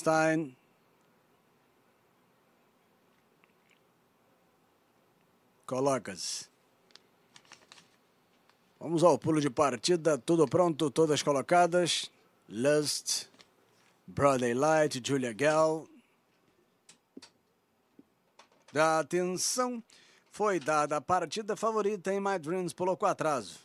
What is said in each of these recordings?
Stein. Colocas. Vamos ao pulo de partida. Tudo pronto, todas colocadas. Lust, Broadway Light, Julia Gell. Da atenção foi dada a partida favorita em My Dreams, pulou com atraso.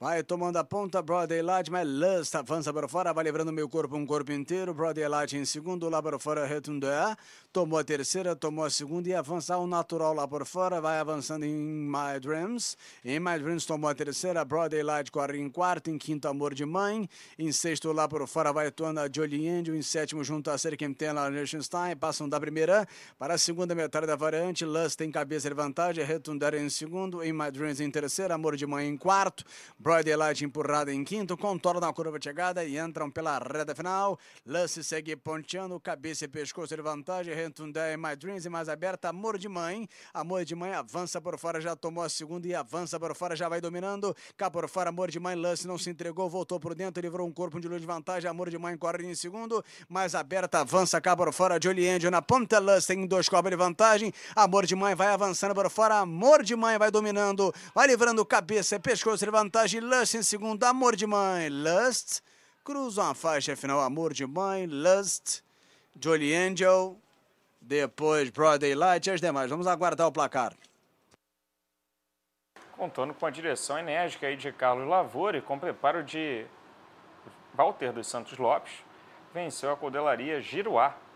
Vai tomando a ponta, Brother Light, mas Lust tá avança para fora, vai livrando meu corpo, um corpo inteiro. Brother Light em segundo, lá para fora, retunda. É. Tomou a terceira, tomou a segunda e avança ao natural lá por fora. Vai avançando em My Dreams. Em My Dreams tomou a terceira, Brother Light corre em quarto, em quinto, Amor de Mãe. Em sexto, lá por fora, vai atuando a Jolie Angel. Em sétimo, junto a Serquentena, Liechtenstein. Passam da primeira para a segunda metade da variante. Lust tem cabeça de vantagem, retundar em segundo. Em My Dreams em terceira, Amor de Mãe em quarto. Pride Light empurrada em quinto, contorna a curva de chegada e entram pela reta final. Lance segue ponteando, cabeça e pescoço de vantagem. Rentundé e My Dreams e mais aberta. Amor de Mãe. Amor de Mãe avança por fora, já tomou a segunda e avança por fora, já vai dominando. Cá por fora, Amor de Mãe. Lance não se entregou, voltou por dentro, livrou um corpo de luz de vantagem. Amor de Mãe corre em segundo, mais aberta, avança cá por fora. Jolie Angel na ponta. Lance tem dois cobras de vantagem. Amor de Mãe vai avançando por fora. Amor de Mãe vai dominando, vai livrando cabeça e pescoço de vantagem. Lust em segundo, Amor de Mãe, Lust. Cruzam a faixa final, Amor de Mãe, Lust, Jolly Angel, depois Broadway Light e as demais. Vamos aguardar o placar. Contando com a direção enérgica de Carlos e com o preparo de Walter dos Santos Lopes, venceu a codelaria Giruá